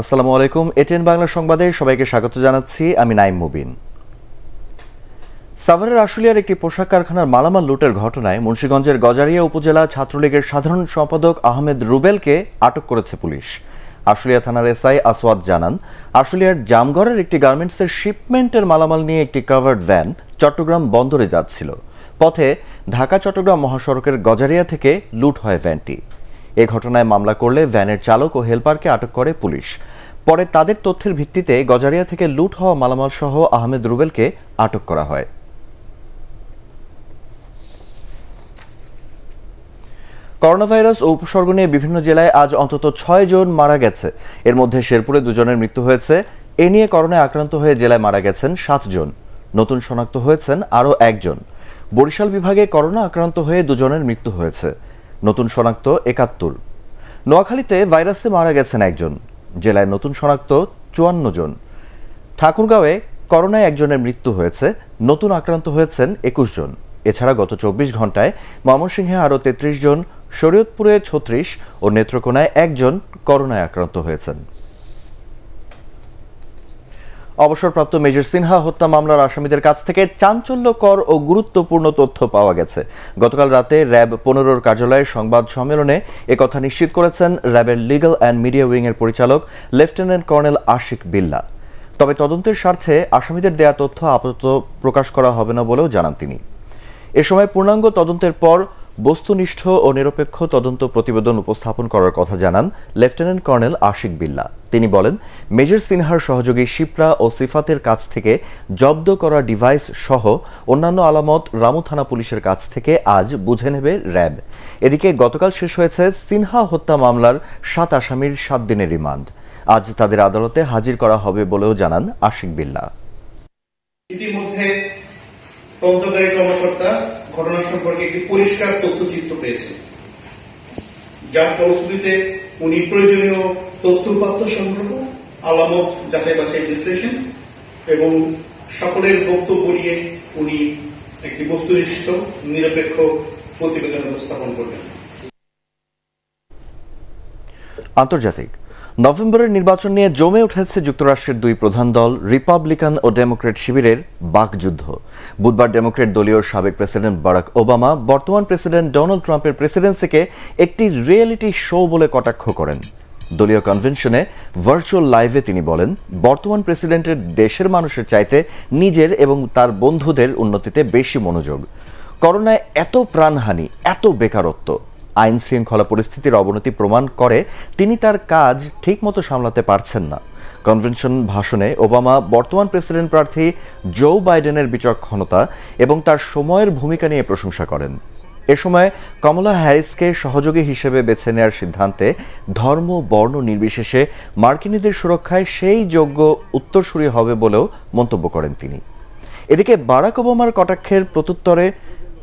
আসসালামু আলাইকুম এটিএন বাংলা সংবাদে সবাইকে স্বাগত জানাচ্ছি আমি নাইম মুবিন সাভারের আশুলিয়ার একটি পোশাক কারখানার মালামাল লুটের ঘটনায় মুন্সীগঞ্জের গজারিয়া উপজেলা ছাত্রলীগের সাধারণ সম্পাদক আহমেদ রুবেলকে আটক করেছে পুলিশ আশুলিয়া থানার এসআই আসওয়াদ জানান আশুলিয়ার জামগড়ের একটি গার্মেন্টসের শিপমেন্টের মালামাল নিয়ে একটি কাভার্ড ভ্যান চট্টগ্রাম বন্দরে যাচ্ছিল পথে ঢাকা চট্টগ্রাম মহাসড়কের গজারিয়া থেকে লুট হয় ভ্যানটি এ ঘটনায় মামলা করলে ভ্যানের চালক ও হেলপারকে আটক করে পুলিশ পরে তাদের তথ্যের ভিত্তিতে গজারিয়া থেকে লুট হওয়া মালামাল সহ আহমেদ রুবেলকে আটক করা হয় করোনাভাইরাস ও উপসর্গ নিয়ে বিভিন্ন জেলায় আজ অন্তত ছয় জন মারা গেছে এর মধ্যে শেরপুরে দুজনের মৃত্যু হয়েছে এ নিয়ে করোনায় আক্রান্ত হয়ে জেলায় মারা গেছেন সাতজন নতুন শনাক্ত হয়েছেন আরও একজন বরিশাল বিভাগে করোনা আক্রান্ত হয়ে দুজনের মৃত্যু হয়েছে নতুন শনাক্ত একাত্তর নোয়াখালীতে ভাইরাসে মারা গেছেন একজন জেলায় নতুন শনাক্ত চুয়ান্ন জন ঠাকুরগাঁওয়ে করোনায় একজনের মৃত্যু হয়েছে নতুন আক্রান্ত হয়েছেন একুশ জন এছাড়া গত চব্বিশ ঘন্টায় ময়মনসিংহে আরও তেত্রিশ জন শরীয়তপুরে ছত্রিশ ও নেত্রকোনায় একজন করোনায় আক্রান্ত হয়েছেন অবসরপ্রাপ্ত মেজর সিনহা হত্যা মামলার আসামিদের কাছ থেকে চাঞ্চল্যকর ও গুরুত্বপূর্ণ তথ্য পাওয়া গেছে গতকাল রাতে র্যাব পনেরোর কার্যালয়ে সংবাদ সম্মেলনে একথা নিশ্চিত করেছেন র্যাবের লিগ্যাল অ্যান্ড মিডিয়া উইংয়ের পরিচালক লেফটেন্যান্ট কর্নেল আশিক বিল্লা তবে তদন্তের স্বার্থে আসামিদের দেয়া তথ্য আপাতত প্রকাশ করা হবে না বলেও জানান তিনি এ সময় পূর্ণাঙ্গ তদন্তের পর বস্তুনিষ্ঠ ও নিরপেক্ষ তদন্ত প্রতিবেদন উপস্থাপন করার কথা জানান লেফটেন্যান্ট কর্নেল আশিক বিল্লা তিনি বলেন মেজর সিনহার সহযোগী শিপ্রা ও সিফাতের কাছ থেকে জব্দ করা ডিভাইস সহ অন্যান্য আলামত রামু থানা পুলিশের কাছ থেকে আজ বুঝে নেবে র্যাব এদিকে গতকাল শেষ হয়েছে সিনহা হত্যা মামলার সাত আসামির সাত দিনের রিমান্ড আজ তাদের আদালতে হাজির করা হবে বলেও জানান আশিক বিল্লা ইতিমধ্যে তদন্তকারী কর্মকর্তা ঘটনা সম্পর্কে একটি পরিষ্কার তথ্যচিত্র পেয়েছে যার ফলশ্রুতিতে উনি প্রয়োজনীয় তথ্য উপাত্ত সংগ্রহ আলামত যাচাই বাছাই বিশ্লেষণ এবং সকলের বক্তব্য নিয়ে উনি একটি বস্তুনিষ্ঠ নিরপেক্ষ প্রতিবেদন উপস্থাপন করবেন আন্তর্জাতিক নভেম্বরের নির্বাচন নিয়ে জমে উঠেছে যুক্তরাষ্ট্রের দুই প্রধান দল রিপাবলিকান ও ডেমোক্রেট শিবিরের বাকযুদ্ধ বুধবার ডেমোক্রেট দলীয় সাবেক প্রেসিডেন্ট বারাক ওবামা বর্তমান প্রেসিডেন্ট ডোনাল্ড ট্রাম্পের প্রেসিডেন্সিকে একটি রিয়েলিটি শো বলে কটাক্ষ করেন দলীয় কনভেনশনে ভার্চুয়াল লাইভে তিনি বলেন বর্তমান প্রেসিডেন্টের দেশের মানুষের চাইতে নিজের এবং তার বন্ধুদের উন্নতিতে বেশি মনোযোগ করোনায় এত প্রাণহানি এত বেকারত্ব আইন শৃঙ্খলা পরিস্থিতির অবনতি প্রমাণ করে তিনি তার কাজ ঠিকমতো সামলাতে পারছেন না কনভেনশন ভাষণে ওবামা বর্তমান প্রেসিডেন্ট প্রার্থী জো বাইডেনের বিচক্ষণতা এবং তার সময়ের ভূমিকা নিয়ে প্রশংসা করেন এ সময় কমলা হ্যারিসকে সহযোগী হিসেবে বেছে নেওয়ার সিদ্ধান্তে ধর্ম বর্ণ নির্বিশেষে মার্কিনীদের সুরক্ষায় সেই যোগ্য উত্তরসূরি হবে বলেও মন্তব্য করেন তিনি এদিকে বারাক ওবামার কটাক্ষের প্রত্যুত্তরে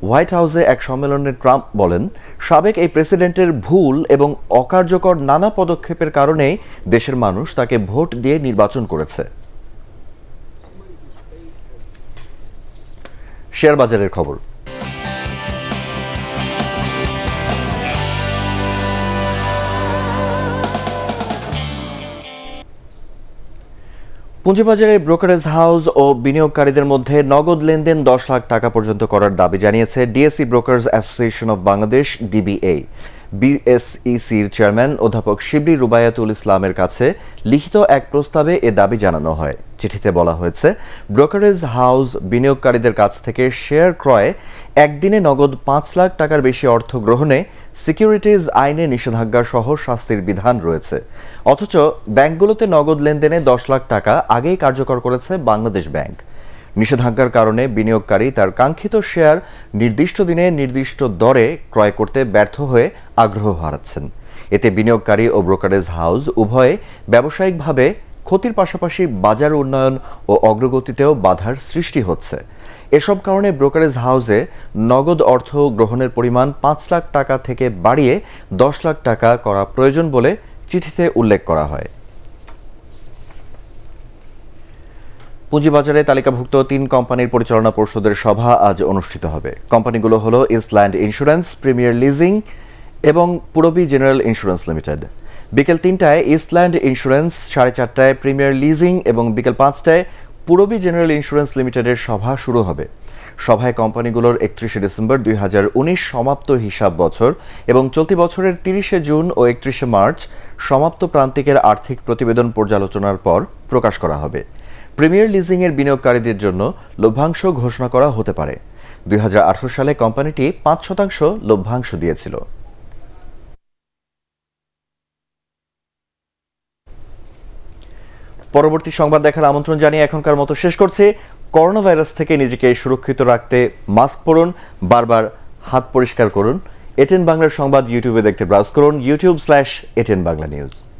হোয়াইট হাউসে এক সম্মেলনে ট্রাম্প বলেন সাবেক এই প্রেসিডেন্টের ভুল এবং অকার্যকর নানা পদক্ষেপের কারণেই দেশের মানুষ তাকে ভোট দিয়ে নির্বাচন করেছে শেয়ার বাজারের খবর পুঁজিবাজারে ব্রোকারেজ হাউস ও বিনিয়োগকারীদের মধ্যে নগদ লেনদেন দশ লাখ টাকা পর্যন্ত করার দাবি জানিয়েছে DSC brokers association of Bangladesh DBA বিএসইসির চেয়ারম্যান অধ্যাপক শিবলি রুবায়াতুল ইসলামের কাছে লিখিত এক প্রস্তাবে এ দাবি জানানো হয় চিঠিতে বলা হয়েছে ব্রোকারেজ হাউস বিনিয়োগকারীদের কাছ থেকে শেয়ার ক্রয়ে একদিনে নগদ পাঁচ লাখ টাকার বেশি অর্থ গ্রহণে সিকিউরিটিজ আইনে নিষেধাজ্ঞা সহ শাস্তির বিধান রয়েছে অথচ ব্যাংকগুলোতে নগদ লেনদেনে দশ লাখ টাকা আগেই কার্যকর করেছে বাংলাদেশ ব্যাংক নিষেধাজ্ঞার কারণে বিনিয়োগকারী তার কাঙ্ক্ষিত শেয়ার নির্দিষ্ট দিনে নির্দিষ্ট দরে ক্রয় করতে ব্যর্থ হয়ে আগ্রহ হারাচ্ছেন এতে বিনিয়োগকারী ও ব্রোকারেজ হাউস উভয়ে ব্যবসায়িকভাবে ক্ষতির পাশাপাশি বাজার উন্নয়ন ও অগ্রগতিতেও বাধার সৃষ্টি হচ্ছে এসব কারণে ব্রোকারেজ হাউসে নগদ অর্থ গ্রহণের পরিমাণ পাঁচ লাখ টাকা থেকে বাড়িয়ে দশ লাখ টাকা করা প্রয়োজন বলে চিঠিতে উল্লেখ করা হয় পুঁজিবাজারে তালিকাভুক্ত তিন কোম্পানির পরিচালনা পর্ষদের সভা আজ অনুষ্ঠিত হবে কোম্পানিগুলো হলো ইস্টল্যান্ড ইন্স্যুরেন্স প্রিমিয়ার লিজিং এবং পুরবি জেনারেল ইন্স্যুরেন্স লিমিটেড বিকেল তিনটায় ইস্টল্যান্ড ইন্স্যুরেন্স সাড়ে চারটায় প্রিমিয়ার লিজিং এবং বিকেল পাঁচটায় পুরবি জেনারেল ইন্স্যুরেন্স লিমিটেডের সভা শুরু হবে সভায় কোম্পানিগুলোর একত্রিশে ডিসেম্বর দুই সমাপ্ত হিসাব বছর এবং চলতি বছরের তিরিশে জুন ও একত্রিশে মার্চ সমাপ্ত প্রান্তিকের আর্থিক প্রতিবেদন পর্যালোচনার পর প্রকাশ করা হবে প্রিমিয়ার লিজিংয়ের বিনিয়োগকারীদের জন্য লভ্যাংশ ঘোষণা করা হতে পারে দুই সালে কোম্পানিটি পাঁচ শতাংশ লভ্যাংশ দিয়েছিল পরবর্তী সংবাদ দেখার আমন্ত্রণ জানিয়ে এখনকার মতো শেষ করছি করোনা ভাইরাস থেকে নিজেকে সুরক্ষিত রাখতে মাস্ক পরুন বারবার হাত পরিষ্কার করুন এটেন বাংলার সংবাদ ইউটিউবে দেখতে ব্রাউজ করুন YouTube slash ATN Bangla news